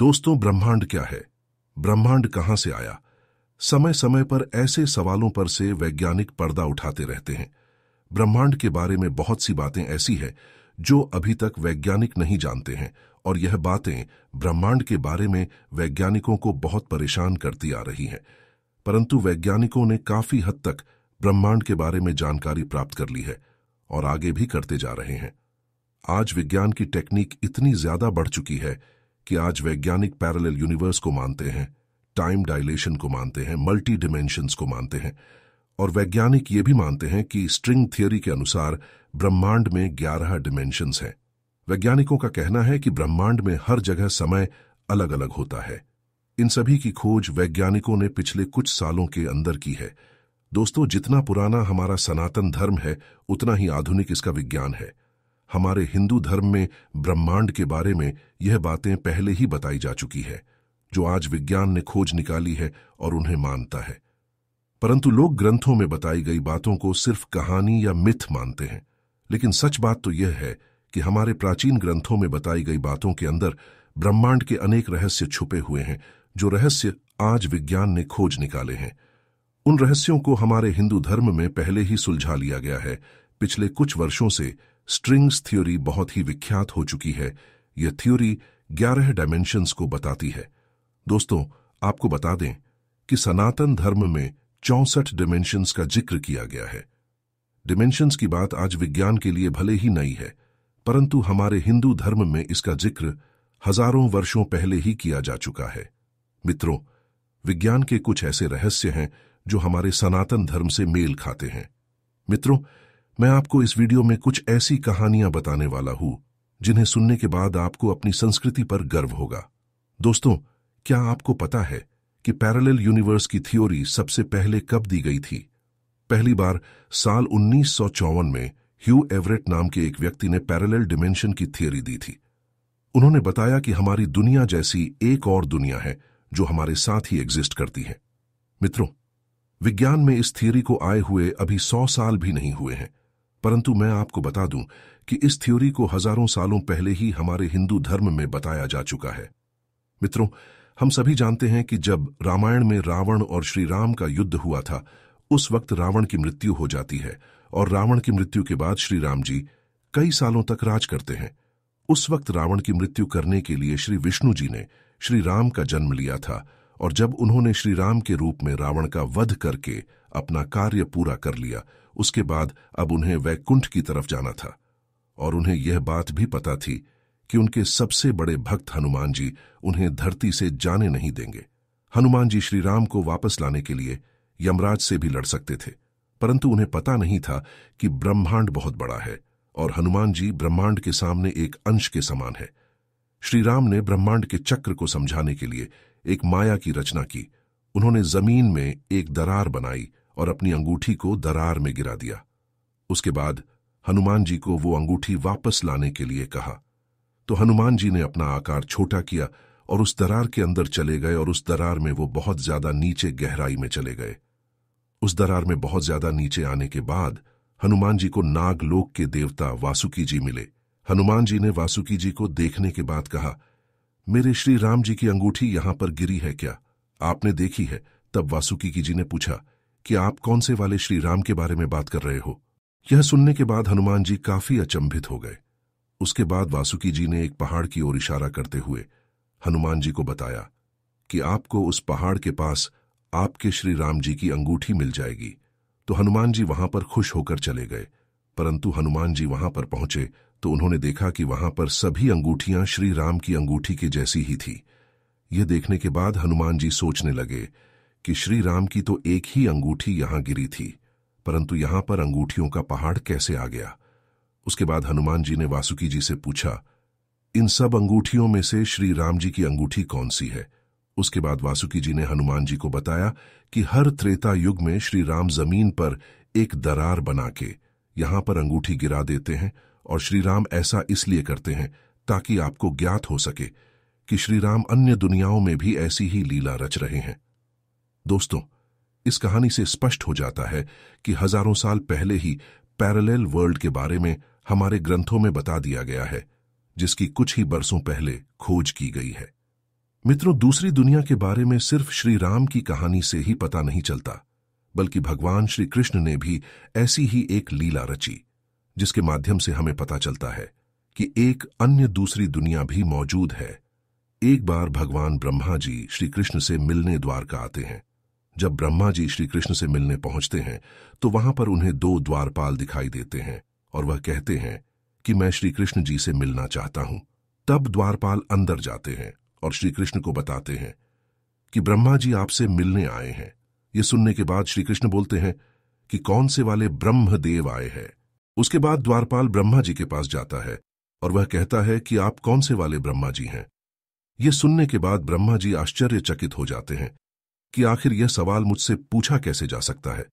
दोस्तों ब्रह्मांड क्या है ब्रह्मांड कहाँ से आया समय समय पर ऐसे सवालों पर से वैज्ञानिक पर्दा उठाते रहते हैं ब्रह्मांड के बारे में बहुत सी बातें ऐसी है जो अभी तक वैज्ञानिक नहीं जानते हैं और यह बातें ब्रह्मांड के बारे में वैज्ञानिकों को बहुत परेशान करती आ रही हैं परंतु वैज्ञानिकों ने काफी हद तक ब्रह्मांड के बारे में जानकारी प्राप्त कर ली है और आगे भी करते जा रहे हैं आज विज्ञान की टेक्निक इतनी ज्यादा बढ़ चुकी है कि आज वैज्ञानिक पैरेलल यूनिवर्स को मानते हैं टाइम डायलेशन को मानते हैं मल्टी डिमेंशंस को मानते हैं और वैज्ञानिक ये भी मानते हैं कि स्ट्रिंग थियोरी के अनुसार ब्रह्मांड में ग्यारह डिमेंशंस हैं वैज्ञानिकों का कहना है कि ब्रह्मांड में हर जगह समय अलग अलग होता है इन सभी की खोज वैज्ञानिकों ने पिछले कुछ सालों के अंदर की है दोस्तों जितना पुराना हमारा सनातन धर्म है उतना ही आधुनिक इसका विज्ञान है हमारे हिंदू धर्म में ब्रह्मांड के बारे में यह बातें पहले ही बताई जा चुकी है जो आज विज्ञान ने खोज निकाली है और उन्हें मानता है परंतु लोग ग्रंथों में बताई गई बातों को सिर्फ कहानी या मिथ मानते हैं लेकिन सच बात तो यह है कि हमारे प्राचीन ग्रंथों में बताई गई बातों के अंदर ब्रह्मांड के अनेक रहस्य छुपे हुए हैं जो रहस्य आज विज्ञान ने खोज निकाले हैं उन रहस्यों को हमारे हिंदू धर्म में पहले ही सुलझा लिया गया है पिछले कुछ वर्षों से स्ट्रिंग्स थ्योरी बहुत ही विख्यात हो चुकी है यह थ्योरी ग्यारह डायमेंशंस को बताती है दोस्तों आपको बता दें कि सनातन धर्म में चौसठ डिमेंशंस का जिक्र किया गया है डिमेंशंस की बात आज विज्ञान के लिए भले ही नई है परंतु हमारे हिंदू धर्म में इसका जिक्र हजारों वर्षों पहले ही किया जा चुका है मित्रों विज्ञान के कुछ ऐसे रहस्य हैं जो हमारे सनातन धर्म से मेल खाते हैं मित्रों मैं आपको इस वीडियो में कुछ ऐसी कहानियां बताने वाला हूं जिन्हें सुनने के बाद आपको अपनी संस्कृति पर गर्व होगा दोस्तों क्या आपको पता है कि पैरेलल यूनिवर्स की थ्योरी सबसे पहले कब दी गई थी पहली बार साल उन्नीस में ह्यू एवरेट नाम के एक व्यक्ति ने पैरेलल डिमेंशन की थ्योरी दी थी उन्होंने बताया कि हमारी दुनिया जैसी एक और दुनिया है जो हमारे साथ ही एग्जिस्ट करती है मित्रों विज्ञान में इस थ्योरी को आए हुए अभी सौ साल भी नहीं हुए हैं परंतु मैं आपको बता दूं कि इस थ्योरी को हजारों सालों पहले ही हमारे हिंदू धर्म में बताया जा चुका है मित्रों हम सभी जानते हैं कि जब रामायण में रावण और श्री राम का युद्ध हुआ था उस वक्त रावण की मृत्यु हो जाती है और रावण की मृत्यु के बाद श्री राम जी कई सालों तक राज करते हैं उस वक्त रावण की मृत्यु करने के लिए श्री विष्णु जी ने श्री राम का जन्म लिया था और जब उन्होंने श्री राम के रूप में रावण का वध करके अपना कार्य पूरा कर लिया उसके बाद अब उन्हें वैकुंठ की तरफ जाना था और उन्हें यह बात भी पता थी कि उनके सबसे बड़े भक्त हनुमान जी उन्हें धरती से जाने नहीं देंगे हनुमान जी श्री राम को वापस लाने के लिए यमराज से भी लड़ सकते थे परंतु उन्हें पता नहीं था कि ब्रह्मांड बहुत बड़ा है और हनुमान जी ब्रह्मांड के सामने एक अंश के समान है श्री राम ने ब्रह्मांड के चक्र को समझाने के लिए एक माया की रचना की उन्होंने जमीन में एक दरार बनाई और अपनी अंगूठी को दरार में गिरा दिया उसके बाद हनुमान जी को वो अंगूठी वापस लाने के लिए कहा तो हनुमान जी ने अपना आकार छोटा किया और उस दरार के अंदर चले गए और उस दरार में वो बहुत ज्यादा नीचे गहराई में चले गए उस दरार में बहुत ज्यादा नीचे आने के बाद हनुमान जी को नागलोक के देवता वासुकी जी मिले हनुमान जी ने वासुकी जी को देखने के बाद कहा मेरे श्री राम जी की अंगूठी यहां पर गिरी है क्या आपने देखी है तब वासुकी जी ने पूछा कि आप कौन से वाले श्री राम के बारे में बात कर रहे हो यह सुनने के बाद हनुमान जी काफी अचंभित हो गए उसके बाद वासुकी जी ने एक पहाड़ की ओर इशारा करते हुए हनुमान जी को बताया कि आपको उस पहाड़ के पास आपके श्री राम जी की अंगूठी मिल जाएगी तो हनुमान जी वहां पर खुश होकर चले गए परंतु हनुमान जी वहां पर पहुंचे तो उन्होंने देखा कि वहां पर सभी अंगूठियां श्री राम की अंगूठी के जैसी ही थी यह देखने के बाद हनुमान जी सोचने लगे कि श्री राम की तो एक ही अंगूठी यहां गिरी थी परंतु यहां पर अंगूठियों का पहाड़ कैसे आ गया उसके बाद हनुमान जी ने वासुकी जी से पूछा इन सब अंगूठियों में से श्री राम जी की अंगूठी कौन सी है उसके बाद वासुकी जी ने हनुमान जी को बताया कि हर त्रेता युग में श्री राम जमीन पर एक दरार बना के यहां पर अंगूठी गिरा देते हैं और श्री राम ऐसा इसलिए करते हैं ताकि आपको ज्ञात हो सके कि श्री राम अन्य दुनियाओं में भी ऐसी ही लीला रच रहे हैं दोस्तों इस कहानी से स्पष्ट हो जाता है कि हजारों साल पहले ही पैरेलल वर्ल्ड के बारे में हमारे ग्रंथों में बता दिया गया है जिसकी कुछ ही बरसों पहले खोज की गई है मित्रों दूसरी दुनिया के बारे में सिर्फ श्री राम की कहानी से ही पता नहीं चलता बल्कि भगवान श्री कृष्ण ने भी ऐसी ही एक लीला रची जिसके माध्यम से हमें पता चलता है कि एक अन्य दूसरी दुनिया भी मौजूद है एक बार भगवान ब्रह्मा जी श्री कृष्ण से मिलने द्वार का आते हैं जब ब्रह्मा जी श्री कृष्ण से मिलने पहुंचते हैं तो वहां पर उन्हें दो द्वारपाल दिखाई देते हैं और वह कहते हैं कि मैं श्री कृष्ण जी से मिलना चाहता हूं तब द्वारपाल अंदर जाते हैं और श्री कृष्ण को बताते हैं कि ब्रह्मा जी आपसे मिलने आए हैं ये सुनने के बाद श्री कृष्ण बोलते हैं कि कौन से वाले ब्रह्मदेव आए हैं उसके बाद द्वारपाल ब्रह्मा जी के पास जाता है और वह कहता है कि आप कौन से वाले ब्रह्मा जी हैं ये सुनने के बाद ब्रह्मा जी आश्चर्यचकित हो जाते हैं कि आखिर यह सवाल मुझसे पूछा कैसे जा सकता है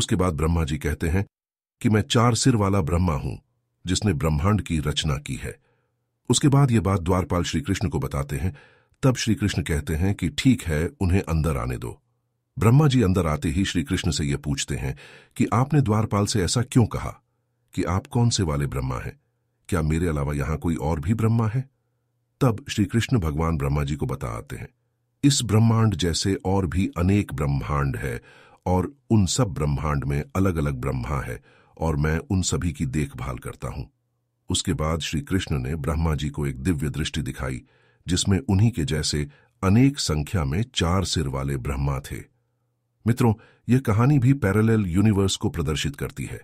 उसके बाद ब्रह्मा जी कहते हैं कि मैं चार सिर वाला ब्रह्मा हूं जिसने ब्रह्मांड की रचना की है उसके बाद ये बात द्वारपाल श्री कृष्ण को बताते हैं तब श्री कृष्ण कहते हैं कि ठीक है उन्हें अंदर आने दो ब्रह्मा जी अंदर आते ही श्री कृष्ण से यह पूछते हैं कि आपने द्वारपाल से ऐसा क्यों कहा कि आप कौन से वाले ब्रह्मा हैं क्या मेरे अलावा यहां कोई और भी ब्रह्मा है तब श्री कृष्ण भगवान ब्रह्मा जी को बता आते हैं इस ब्रह्मांड जैसे और भी अनेक ब्रह्मांड है और उन सब ब्रह्मांड में अलग अलग ब्रह्मा है और मैं उन सभी की देखभाल करता हूं उसके बाद श्री कृष्ण ने ब्रह्मा जी को एक दिव्य दृष्टि दिखाई जिसमें उन्हीं के जैसे अनेक संख्या में चार सिर वाले ब्रह्मा थे मित्रों यह कहानी भी पैरेलल यूनिवर्स को प्रदर्शित करती है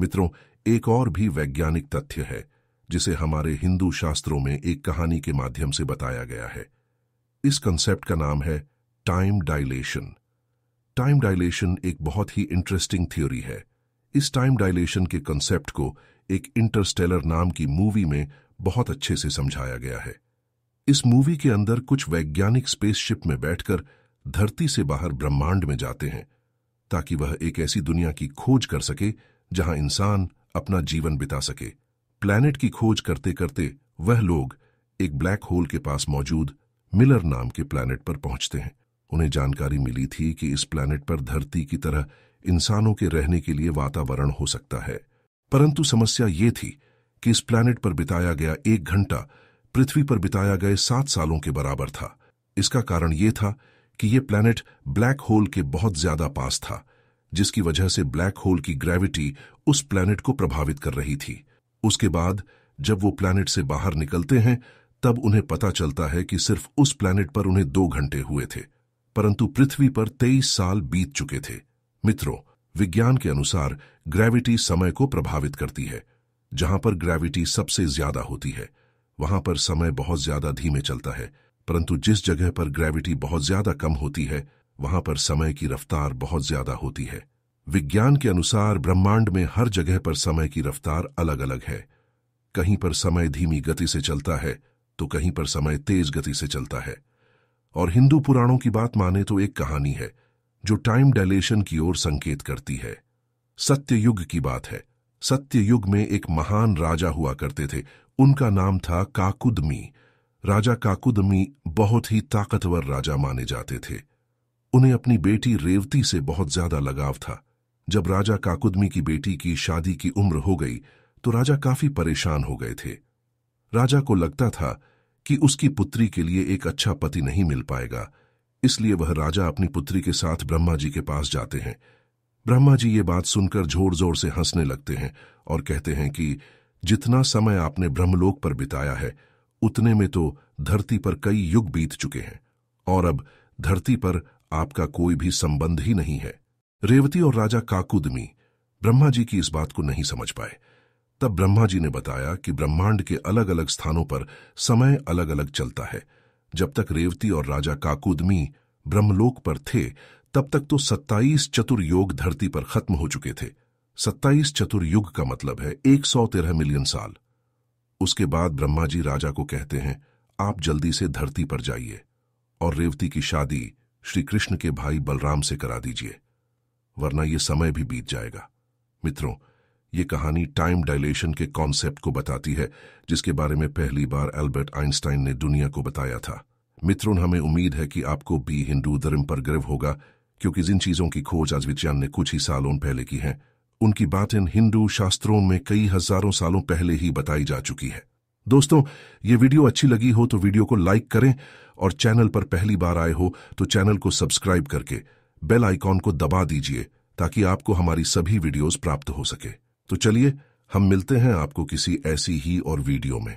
मित्रों एक और भी वैज्ञानिक तथ्य है जिसे हमारे हिंदू शास्त्रों में एक कहानी के माध्यम से बताया गया है इस कंसेप्ट का नाम है टाइम डायलेशन टाइम डायलेशन एक बहुत ही इंटरेस्टिंग थ्योरी है इस टाइम डायलेशन के कंसेप्ट को एक इंटरस्टेलर नाम की मूवी में बहुत अच्छे से समझाया गया है इस मूवी के अंदर कुछ वैज्ञानिक स्पेसशिप में बैठकर धरती से बाहर ब्रह्मांड में जाते हैं ताकि वह एक ऐसी दुनिया की खोज कर सके जहां इंसान अपना जीवन बिता सके प्लैनेट की खोज करते करते वह लोग एक ब्लैक होल के पास मौजूद मिलर नाम के प्लैनेट पर पहुंचते हैं उन्हें जानकारी मिली थी कि इस प्लैनेट पर धरती की तरह इंसानों के रहने के लिए वातावरण हो सकता है परंतु समस्या ये थी कि इस प्लैनेट पर बिताया गया एक घंटा पृथ्वी पर बिताया गए सात सालों के बराबर था इसका कारण यह था कि यह प्लैनेट ब्लैक होल के बहुत ज्यादा पास था जिसकी वजह से ब्लैक होल की ग्रेविटी उस प्लैनेट को प्रभावित कर रही थी उसके बाद जब वो प्लैनेट से बाहर निकलते हैं तब उन्हें पता चलता है कि सिर्फ उस प्लैनेट पर उन्हें दो घंटे हुए थे परंतु पृथ्वी पर तेईस साल बीत चुके थे मित्रों विज्ञान के अनुसार ग्रेविटी समय को प्रभावित करती है जहां पर ग्रेविटी सबसे ज्यादा होती है वहां पर समय बहुत ज्यादा धीमे चलता है परंतु जिस जगह पर ग्रेविटी बहुत ज्यादा कम होती है वहां पर समय की रफ्तार बहुत ज्यादा होती है विज्ञान के अनुसार ब्रह्मांड में हर जगह पर समय की रफ्तार अलग अलग है कहीं पर समय धीमी गति से चलता है तो कहीं पर समय तेज गति से चलता है और हिंदू पुराणों की बात माने तो एक कहानी है जो टाइम डायलेशन की ओर संकेत करती है सत्य युग की बात है सत्य युग में एक महान राजा हुआ करते थे उनका नाम था काकुदमी राजा काकुदमी बहुत ही ताकतवर राजा माने जाते थे उन्हें अपनी बेटी रेवती से बहुत ज्यादा लगाव था जब राजा काकुदमी की बेटी की शादी की उम्र हो गई तो राजा काफी परेशान हो गए थे राजा को लगता था कि उसकी पुत्री के लिए एक अच्छा पति नहीं मिल पाएगा इसलिए वह राजा अपनी पुत्री के साथ ब्रह्मा जी के पास जाते हैं ब्रह्मा जी ये बात सुनकर जोर जोर से हंसने लगते हैं और कहते हैं कि जितना समय आपने ब्रह्मलोक पर बिताया है उतने में तो धरती पर कई युग बीत चुके हैं और अब धरती पर आपका कोई भी संबंध ही नहीं है रेवती और राजा काकुदमी ब्रह्मा जी की इस बात को नहीं समझ पाए तब ब्रह्मा जी ने बताया कि ब्रह्मांड के अलग अलग स्थानों पर समय अलग अलग चलता है जब तक रेवती और राजा काकुदमी ब्रह्मलोक पर थे तब तक तो 27 चतुर्योग धरती पर खत्म हो चुके थे 27 चतुर्युग का मतलब है एक सौ तेरह मिलियन साल उसके बाद ब्रह्मा जी राजा को कहते हैं आप जल्दी से धरती पर जाइए और रेवती की शादी श्री कृष्ण के भाई बलराम से करा दीजिए वरना ये समय भी बीत जाएगा मित्रों ये कहानी टाइम डायलेशन के कॉन्सेप्ट को बताती है जिसके बारे में पहली बार अल्बर्ट आइंस्टाइन ने दुनिया को बताया था मित्रों हमें उम्मीद है कि आपको भी हिंदू धर्म पर गर्व होगा क्योंकि जिन चीजों की खोज आज विज्ञान ने कुछ ही सालों पहले की है उनकी बात इन हिंदू शास्त्रों में कई हजारों सालों पहले ही बताई जा चुकी है दोस्तों ये वीडियो अच्छी लगी हो तो वीडियो को लाइक करें और चैनल पर पहली बार आए हो तो चैनल को सब्सक्राइब करके बेल आइकॉन को दबा दीजिए ताकि आपको हमारी सभी वीडियोस प्राप्त हो सके तो चलिए हम मिलते हैं आपको किसी ऐसी ही और वीडियो में